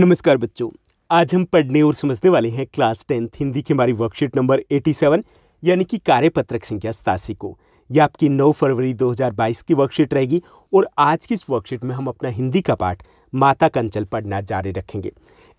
नमस्कार बच्चों आज हम पढ़ने और समझने वाले हैं क्लास टेंथ हिंदी की हमारी वर्कशीट नंबर 87 यानी कि कार्यपत्रक संख्या सतासी को यह आपकी 9 फरवरी 2022 की वर्कशीट रहेगी और आज की इस वर्कशीट में हम अपना हिंदी का पाठ माता कंचल पढ़ना जारी रखेंगे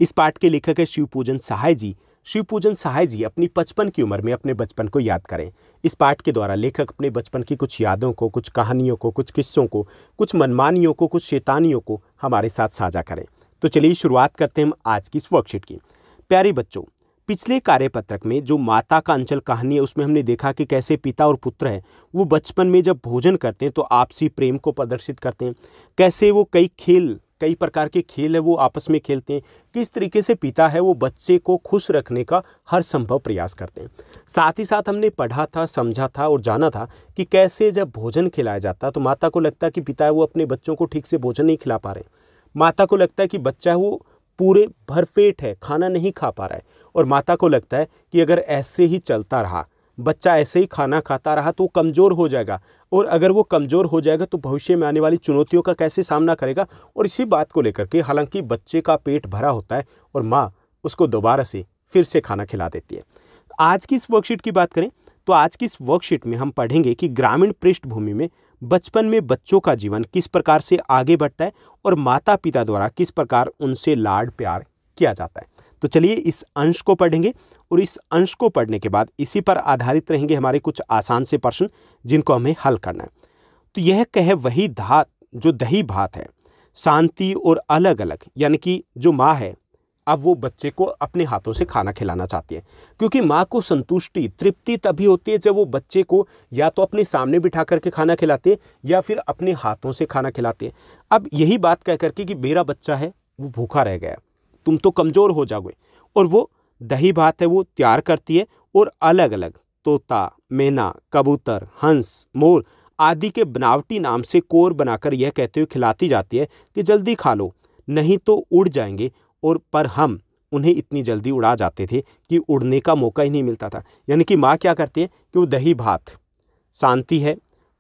इस पाठ के लेखक है शिव पूजन सहाय जी शिव पूजन सहाय जी अपनी बचपन की उम्र में अपने बचपन को याद करें इस पाठ के द्वारा लेखक अपने बचपन की कुछ यादों को कुछ कहानियों को कुछ किस्सों को कुछ मनमानियों को कुछ शैतानियों को हमारे साथ साझा करें तो चलिए शुरुआत करते हैं हम आज की इस वर्कशीट की प्यारे बच्चों पिछले कार्यपत्रक में जो माता का अंचल कहानी है उसमें हमने देखा कि कैसे पिता और पुत्र है वो बचपन में जब भोजन करते हैं तो आपसी प्रेम को प्रदर्शित करते हैं कैसे वो कई खेल कई प्रकार के खेल है वो आपस में खेलते हैं किस तरीके से पिता है वो बच्चे को खुश रखने का हर संभव प्रयास करते हैं साथ ही साथ हमने पढ़ा था समझा था और जाना था कि कैसे जब भोजन खिलाया जाता तो माता को लगता कि पिता है वो अपने बच्चों को ठीक से भोजन नहीं खिला पा रहे माता को लगता है कि बच्चा वो पूरे भरपेट है खाना नहीं खा पा रहा है और माता को लगता है कि अगर ऐसे ही चलता रहा बच्चा ऐसे ही खाना खाता रहा तो कमज़ोर हो जाएगा और अगर वो कमज़ोर हो जाएगा तो भविष्य में आने वाली चुनौतियों का कैसे सामना करेगा और इसी बात को लेकर के हालांकि बच्चे का पेट भरा होता है और माँ उसको दोबारा से फिर से खाना खिला देती है आज की इस वर्कशीट की बात करें तो आज की इस वर्कशीट में हम पढ़ेंगे कि ग्रामीण पृष्ठभूमि में बचपन में बच्चों का जीवन किस प्रकार से आगे बढ़ता है और माता पिता द्वारा किस प्रकार उनसे लाड प्यार किया जाता है तो चलिए इस अंश को पढ़ेंगे और इस अंश को पढ़ने के बाद इसी पर आधारित रहेंगे हमारे कुछ आसान से प्रश्न जिनको हमें हल करना है तो यह कहे वही धात जो दही भात है शांति और अलग अलग यानी कि जो माँ है अब वो बच्चे को अपने हाथों से खाना खिलाना चाहती है क्योंकि माँ को संतुष्टि तृप्ति तभी होती है जब वो बच्चे को या तो अपने सामने बिठा करके खाना खिलाते हैं या फिर अपने हाथों से खाना खिलाते हैं अब यही बात कह करके कि मेरा बच्चा है वो भूखा रह गया तुम तो कमज़ोर हो जाओगे और वो दही भात है वो तैयार करती है और अलग अलग तोता मैना कबूतर हंस मोर आदि के बनावटी नाम से कोर बनाकर यह कहते हुए खिलाती जाती है कि जल्दी खा लो नहीं तो उड़ जाएंगे और पर हम उन्हें इतनी जल्दी उड़ा जाते थे कि उड़ने का मौका ही नहीं मिलता था यानी कि माँ क्या करती है कि वो दही भात शांति है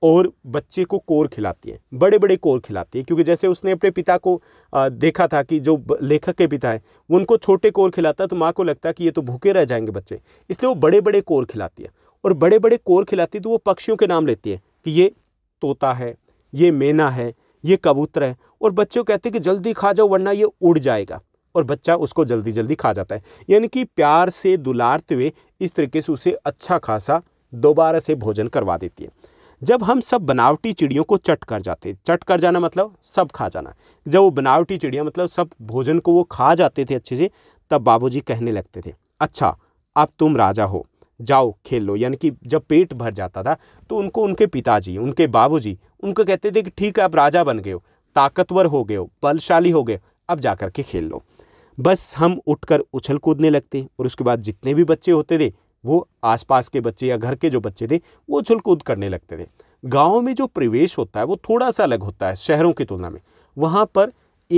और बच्चे को कोर खिलाती है बड़े बड़े कोर खिलाती है क्योंकि जैसे उसने अपने पिता को देखा था कि जो लेखक के पिता है उनको छोटे कोर खिलाता तो माँ को लगता कि ये तो भूखे रह जाएंगे बच्चे इसलिए वो बड़े बड़े कोर खिलाती है और बड़े बड़े कोर खिलाती है तो वो पक्षियों के नाम लेती है कि ये तोता है ये मैना है ये कबूतर है और बच्चों कहते हैं कि जल्दी खा जाओ वरना ये उड़ जाएगा और बच्चा उसको जल्दी जल्दी खा जाता है यानी कि प्यार से दुलारते हुए इस तरीके से उसे अच्छा खासा दोबारा से भोजन करवा देती है जब हम सब बनावटी चिड़ियों को चट कर जाते चट कर जाना मतलब सब खा जाना जब वो बनावटी चिड़िया मतलब सब भोजन को वो खा जाते थे अच्छे से तब बाबूजी कहने लगते थे अच्छा अब तुम राजा हो जाओ खेल लो यानी कि जब पेट भर जाता था तो उनको उनके पिताजी उनके बाबूजी उनको कहते थे कि ठीक है आप राजा बन गए हो ताकतवर हो गए हो बलशाली हो गए अब जाकर के खेल लो बस हम उठकर उछल कूदने लगते और उसके बाद जितने भी बच्चे होते थे वो आसपास के बच्चे या घर के जो बच्चे थे वो उछल कूद करने लगते थे गाँव में जो प्रवेश होता है वो थोड़ा सा अलग होता है शहरों की तुलना में वहाँ पर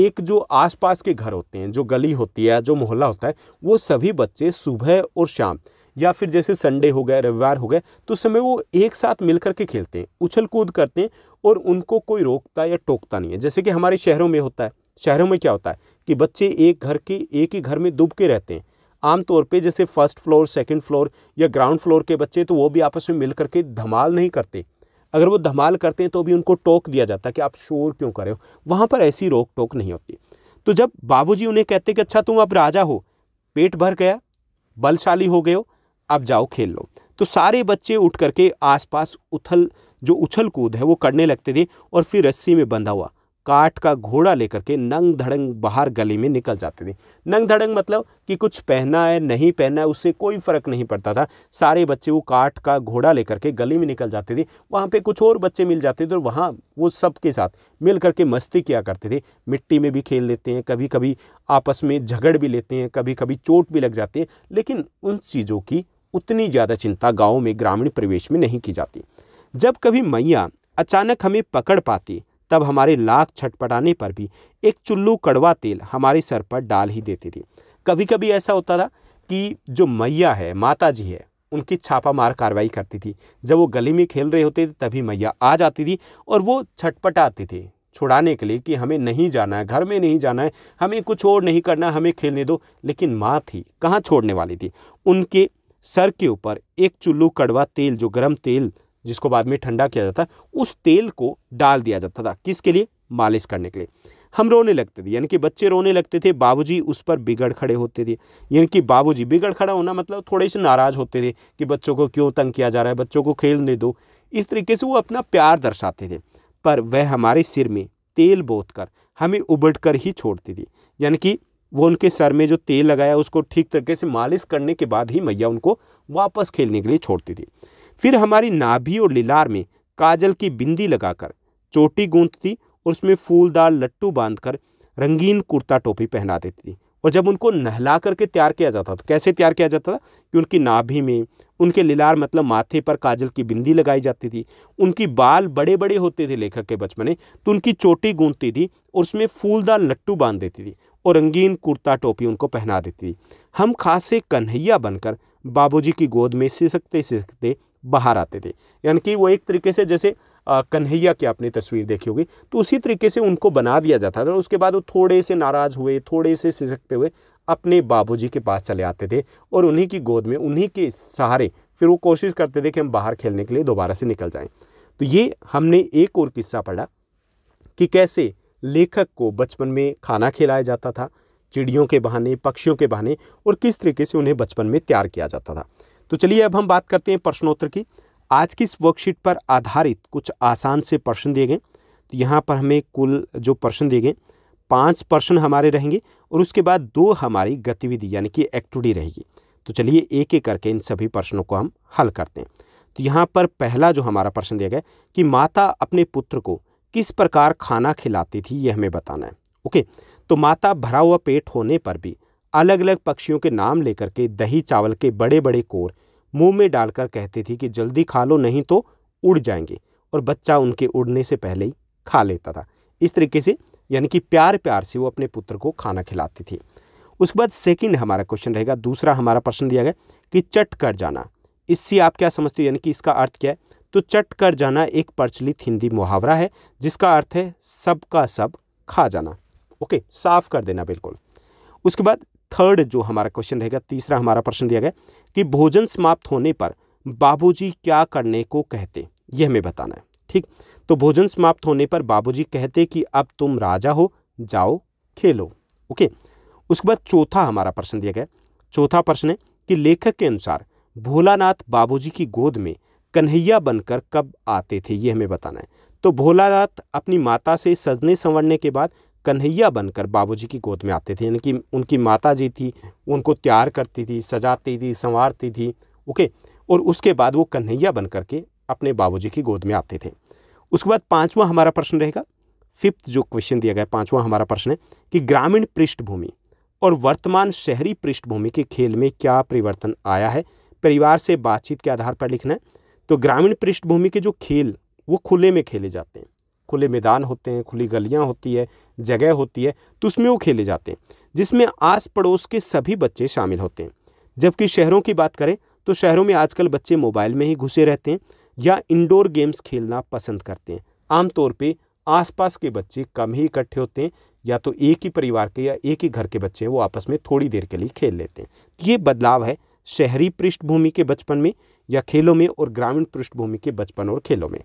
एक जो आसपास के घर होते हैं जो गली होती है जो मोहल्ला होता है वो सभी बच्चे सुबह और शाम या फिर जैसे संडे हो गए रविवार हो गए तो उस समय वो एक साथ मिल के खेलते हैं उछल कूद करते हैं और उनको कोई रोकता या टोकता नहीं है जैसे कि हमारे शहरों में होता है शहरों में क्या होता है कि बच्चे एक घर के एक ही घर में दुब के रहते हैं आमतौर पे जैसे फर्स्ट फ्लोर सेकंड फ्लोर या ग्राउंड फ्लोर के बच्चे तो वो भी आपस में मिल करके धमाल नहीं करते अगर वो धमाल करते हैं तो भी उनको टोक दिया जाता है कि आप शोर क्यों कर रहे हो वहाँ पर ऐसी रोक टोक नहीं होती तो जब बाबूजी उन्हें कहते कि अच्छा तुम अब राजा हो पेट भर गया बलशाली हो गए हो अब जाओ खेल लो तो सारे बच्चे उठ करके आसपास उथल जो उछल कूद है वो करने लगते थे और फिर रस्सी में बंधा हुआ काठ का घोड़ा लेकर के नंग धड़ंग बाहर गली में निकल जाते थे नंग धड़ंग मतलब कि कुछ पहना है नहीं पहना है उससे कोई फ़र्क नहीं पड़ता था सारे बच्चे वो काठ का घोड़ा लेकर के गली में निकल जाते थे वहाँ पे कुछ और बच्चे मिल जाते थे और वहाँ वो सब के साथ मिल करके मस्ती किया करते थे मिट्टी में भी खेल लेते हैं कभी कभी आपस में झगड़ भी लेते हैं कभी कभी चोट भी लग जाती है लेकिन उन चीज़ों की उतनी ज़्यादा चिंता गाँव में ग्रामीण परिवेश में नहीं की जाती जब कभी मैया अचानक हमें पकड़ पाती तब हमारे लाख छटपटाने पर भी एक चुल्लू कड़वा तेल हमारे सर पर डाल ही देती थी कभी कभी ऐसा होता था कि जो मैया है माता जी है उनकी छापामार कार्रवाई करती थी जब वो गली में खेल रहे होते थे तभी मैया आ जाती थी और वो छटपटाते थे छुड़ाने के लिए कि हमें नहीं जाना है घर में नहीं जाना है हमें कुछ और नहीं करना हमें खेलने दो लेकिन माँ थी कहाँ छोड़ने वाली थी उनके सर के ऊपर एक चुल्लू कड़वा तेल जो गर्म तेल जिसको बाद में ठंडा किया जाता उस तेल को डाल दिया जाता था किसके लिए मालिश करने के लिए हम रोने लगते थे यानी कि बच्चे रोने लगते थे बाबूजी उस पर बिगड़ खड़े होते थे यानी कि बाबूजी बिगड़ खड़ा होना मतलब थोड़े से नाराज़ होते थे कि बच्चों को क्यों तंग किया जा रहा है बच्चों को खेलने दो इस तरीके से वो अपना प्यार दर्शाते थे पर वह हमारे सिर में तेल बोत कर हमें उबट कर ही छोड़ती थी यानी कि वो उनके सर में जो तेल लगाया उसको ठीक तरीके से मालिश करने के बाद ही मैया उनको वापस खेलने के लिए छोड़ती थी फिर हमारी नाभि और लिलार में काजल की बिंदी लगाकर चोटी गूंथती और उसमें फूलदार लट्टू बांधकर रंगीन कुर्ता टोपी पहना देती थी और जब उनको नहला करके तैयार किया जाता था तो कैसे तैयार किया जाता था कि उनकी नाभि में उनके लिलार मतलब माथे पर काजल की बिंदी लगाई जाती थी उनकी बाल बड़े बड़े होते थे लेखक के बचपने तो उनकी चोटी गूंथती थी और उसमें फूलदार लट्टू बांध देती थी और रंगीन कुर्ता टोपी उनको पहना देती थी हम खासे कन्हैया बनकर बाबूजी की गोद में सिसकते सिसकते बाहर आते थे यानी कि वो एक तरीके से जैसे कन्हैया की आपने तस्वीर देखी होगी तो उसी तरीके से उनको बना दिया जाता था उसके बाद वो थोड़े से नाराज़ हुए थोड़े से सिसकते हुए अपने बाबूजी के पास चले आते थे और उन्हीं की गोद में उन्हीं के सहारे फिर वो कोशिश करते थे कि हम बाहर खेलने के लिए दोबारा से निकल जाएं तो ये हमने एक और किस्सा पढ़ा कि कैसे लेखक को बचपन में खाना खिलाया जाता था चिड़ियों के बहाने पक्षियों के बहाने और किस तरीके से उन्हें बचपन में तैयार किया जाता था तो चलिए अब हम बात करते हैं प्रश्नोत्तर की आज की इस वर्कशीट पर आधारित कुछ आसान से प्रश्न दिए गए तो यहाँ पर हमें कुल जो प्रश्न दिए गए पाँच प्रश्न हमारे रहेंगे और उसके बाद दो हमारी गतिविधि यानी कि एक्टिविटी रहेगी तो चलिए एक एक करके इन सभी प्रश्नों को हम हल करते हैं तो यहाँ पर पहला जो हमारा प्रश्न दिया गया कि माता अपने पुत्र को किस प्रकार खाना खिलाती थी ये हमें बताना है ओके तो माता भरा हुआ पेट होने पर भी अलग अलग पक्षियों के नाम लेकर के दही चावल के बड़े बड़े कोर मुंह में डालकर कहती थी कि जल्दी खा लो नहीं तो उड़ जाएंगे और बच्चा उनके उड़ने से पहले ही खा लेता था इस तरीके से यानी कि प्यार प्यार से वो अपने पुत्र को खाना खिलाती थी उसके बाद सेकंड हमारा क्वेश्चन रहेगा दूसरा हमारा प्रश्न दिया गया कि चट कर जाना इससे आप क्या समझते हो यानी कि इसका अर्थ क्या है तो चट कर जाना एक प्रचलित हिंदी मुहावरा है जिसका अर्थ है सबका सब खा जाना ओके साफ कर देना बिल्कुल उसके बाद थर्ड जो हमारा क्वेश्चन रहेगा तीसरा हमारा प्रश्न दिया गया कि भोजन समाप्त होने पर बाबूजी क्या करने को कहते यह हमें बताना है ठीक तो भोजन समाप्त होने पर बाबूजी कहते कि अब तुम राजा हो जाओ खेलो ओके उसके बाद चौथा हमारा प्रश्न दिया गया चौथा प्रश्न है कि लेखक के अनुसार भोलानाथ बाबू की गोद में कन्हैया बनकर कब आते थे ये हमें बताना है तो भोलानाथ अपनी माता से सजने संवरने के बाद कन्हैया बनकर बाबूजी की गोद में आते थे यानी कि उनकी माता जी थी उनको तैयार करती थी सजाती थी संवारती थी ओके और उसके बाद वो कन्हैया बन करके अपने बाबूजी की गोद में आते थे उसके बाद पाँचवा हमारा प्रश्न रहेगा फिफ्थ जो क्वेश्चन दिया गया पाँचवा हमारा प्रश्न है कि ग्रामीण पृष्ठभूमि और वर्तमान शहरी पृष्ठभूमि के खेल में क्या परिवर्तन आया है परिवार से बातचीत के आधार पर लिखना है तो ग्रामीण पृष्ठभूमि के जो खेल वो खुले में खेले जाते हैं खुले मैदान होते हैं खुली गलियाँ होती है जगह होती है तो उसमें वो खेले जाते हैं जिसमें आस पड़ोस के सभी बच्चे शामिल होते हैं जबकि शहरों की बात करें तो शहरों में आजकल बच्चे मोबाइल में ही घुसे रहते हैं या इंडोर गेम्स खेलना पसंद करते हैं आमतौर पे आसपास के बच्चे कम ही इकट्ठे होते हैं या तो एक ही परिवार के या एक ही घर के बच्चे हैं वो आपस में थोड़ी देर के लिए खेल लेते हैं तो ये बदलाव है शहरी पृष्ठभूमि के बचपन में या खेलों में और ग्रामीण पृष्ठभूमि के बचपन और खेलों में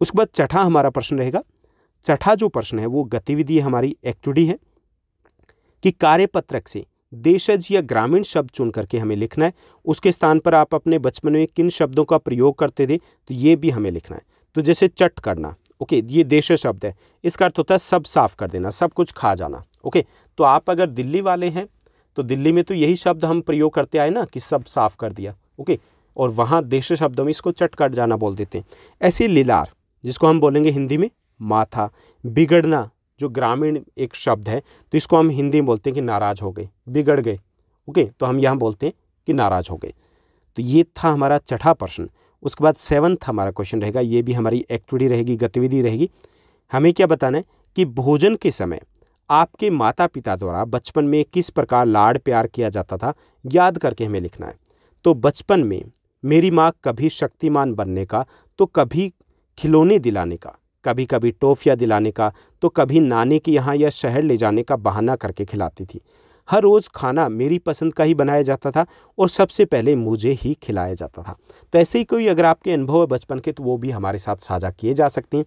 उसके बाद चठा हमारा प्रश्न रहेगा चठा जो प्रश्न है वो गतिविधि हमारी एक्टिविटी है कि कार्यपत्रक से देशज या ग्रामीण शब्द चुन करके हमें लिखना है उसके स्थान पर आप अपने बचपन में किन शब्दों का प्रयोग करते थे तो ये भी हमें लिखना है तो जैसे चट करना ओके ये देश शब्द है इसका अर्थ होता है सब साफ़ कर देना सब कुछ खा जाना ओके तो आप अगर दिल्ली वाले हैं तो दिल्ली में तो यही शब्द हम प्रयोग करते आए ना कि सब साफ़ कर दिया ओके और वहाँ देश शब्दों में इसको चट कर जाना बोल देते हैं ऐसे लीलार जिसको हम बोलेंगे हिंदी में माथा बिगड़ना जो ग्रामीण एक शब्द है तो इसको हम हिंदी में बोलते हैं कि नाराज़ हो गए बिगड़ गए ओके तो हम यहाँ बोलते हैं कि नाराज़ हो गए तो ये था हमारा छठा प्रश्न उसके बाद सेवन्थ हमारा क्वेश्चन रहेगा ये भी हमारी एक्टिविटी रहेगी गतिविधि रहेगी हमें क्या बताना है कि भोजन के समय आपके माता पिता द्वारा बचपन में किस प्रकार लाड़ प्यार किया जाता था याद करके हमें लिखना है तो बचपन में मेरी माँ कभी शक्तिमान बनने का तो कभी खिलौने दिलाने का कभी कभी टोफिया दिलाने का तो कभी नानी के यहाँ या शहर ले जाने का बहाना करके खिलाती थी हर रोज़ खाना मेरी पसंद का ही बनाया जाता था और सबसे पहले मुझे ही खिलाया जाता था तो ऐसे ही कोई अगर आपके अनुभव है बचपन के तो वो भी हमारे साथ साझा किए जा सकते हैं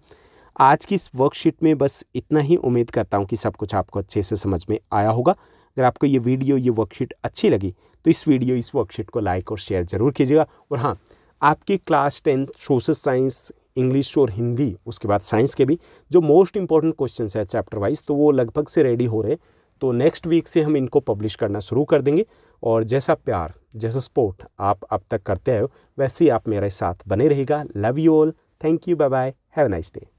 आज की इस वर्कशीट में बस इतना ही उम्मीद करता हूँ कि सब कुछ आपको अच्छे से समझ में आया होगा अगर आपको ये वीडियो ये वर्कशीट अच्छी लगी तो इस वीडियो इस वर्कशीट को लाइक और शेयर ज़रूर कीजिएगा और हाँ आपकी class tenth social science English और हिंदी उसके बाद साइंस के भी जो मोस्ट इंपॉर्टेंट क्वेश्चन है चैप्टर वाइज तो वो लगभग से रेडी हो रहे तो नेक्स्ट वीक से हम इनको पब्लिश करना शुरू कर देंगे और जैसा प्यार जैसा सपोर्ट आप अब तक करते आए हो वैसे ही आप मेरे साथ बने रहेगा love you all thank you bye bye have nice day